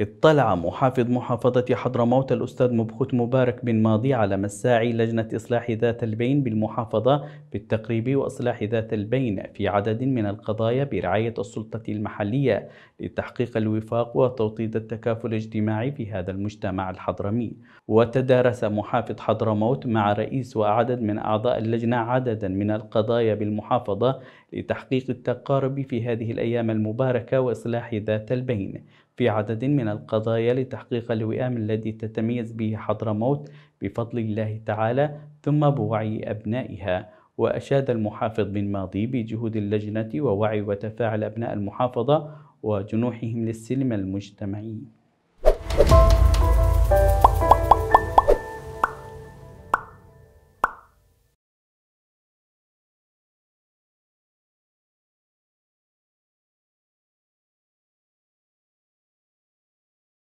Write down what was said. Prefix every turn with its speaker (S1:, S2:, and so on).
S1: اطلع محافظ محافظة حضرموت الأستاذ مبخوت مبارك بن ماضي على مساعي لجنة إصلاح ذات البين بالمحافظة بالتقريب وإصلاح ذات البين في عدد من القضايا برعاية السلطة المحلية لتحقيق الوفاق وتوطيد التكافل الاجتماعي في هذا المجتمع الحضرمي وتدارس محافظ حضرموت مع رئيس وعدد من أعضاء اللجنة عددا من القضايا بالمحافظة لتحقيق التقارب في هذه الأيام المباركة وإصلاح ذات البين في عدد من القضايا لتحقيق الوئام الذي تتميز به حضرموت بفضل الله تعالى ثم بوعي أبنائها وأشاد المحافظ بن ماضي بجهود اللجنة ووعي وتفاعل أبناء المحافظة وجنوحهم للسلم
S2: المجتمعي